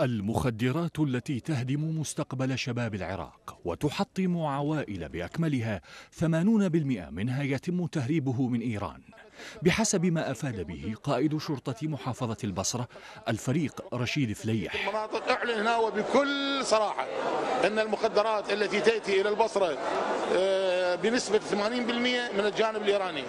المخدرات التي تهدم مستقبل شباب العراق وتحطم عوائل بأكملها 80% منها يتم تهريبه من إيران بحسب ما أفاد به قائد شرطة محافظة البصرة الفريق رشيد فليح المناطق أعلن هنا وبكل صراحة أن المخدرات التي تأتي إلى البصرة آه، بنسبة 80% من الجانب الإيراني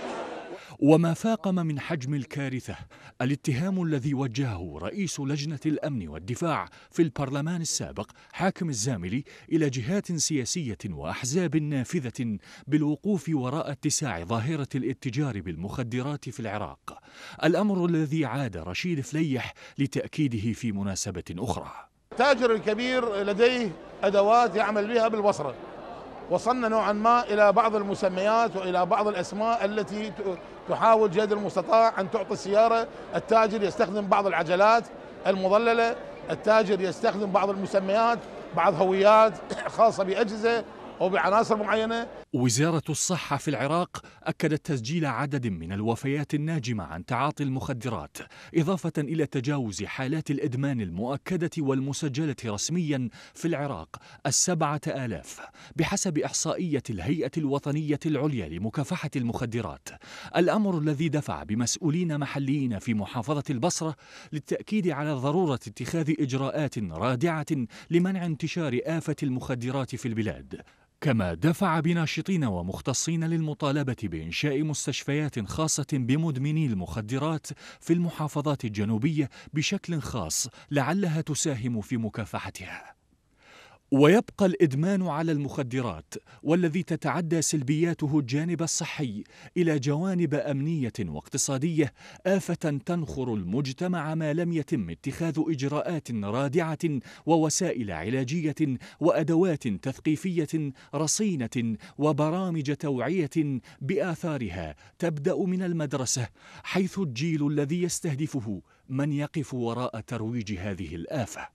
وما فاقم من حجم الكارثة الاتهام الذي وجهه رئيس لجنة الأمن والدفاع في البرلمان السابق حاكم الزاملي إلى جهات سياسية وأحزاب نافذة بالوقوف وراء اتساع ظاهرة الاتجار بالمخدرات في العراق الأمر الذي عاد رشيد فليح لتأكيده في مناسبة أخرى التاجر الكبير لديه أدوات يعمل بها بالبصرة وصلنا نوعا ما الى بعض المسميات والى بعض الاسماء التي تحاول جهد المستطاع ان تعطي السياره، التاجر يستخدم بعض العجلات المضلله، التاجر يستخدم بعض المسميات، بعض هويات خاصه باجهزه أو بعناصر معينة وزارة الصحة في العراق أكدت تسجيل عدد من الوفيات الناجمة عن تعاطي المخدرات إضافة إلى تجاوز حالات الإدمان المؤكدة والمسجلة رسميا في العراق السبعة آلاف بحسب إحصائية الهيئة الوطنية العليا لمكافحة المخدرات الأمر الذي دفع بمسؤولين محليين في محافظة البصرة للتأكيد على ضرورة اتخاذ إجراءات رادعة لمنع انتشار آفة المخدرات في البلاد كما دفع بناشطين ومختصين للمطالبة بإنشاء مستشفيات خاصة بمدمني المخدرات في المحافظات الجنوبية بشكل خاص لعلها تساهم في مكافحتها ويبقى الادمان على المخدرات والذي تتعدى سلبياته الجانب الصحي الى جوانب امنيه واقتصاديه افه تنخر المجتمع ما لم يتم اتخاذ اجراءات رادعه ووسائل علاجيه وادوات تثقيفيه رصينه وبرامج توعيه باثارها تبدا من المدرسه حيث الجيل الذي يستهدفه من يقف وراء ترويج هذه الافه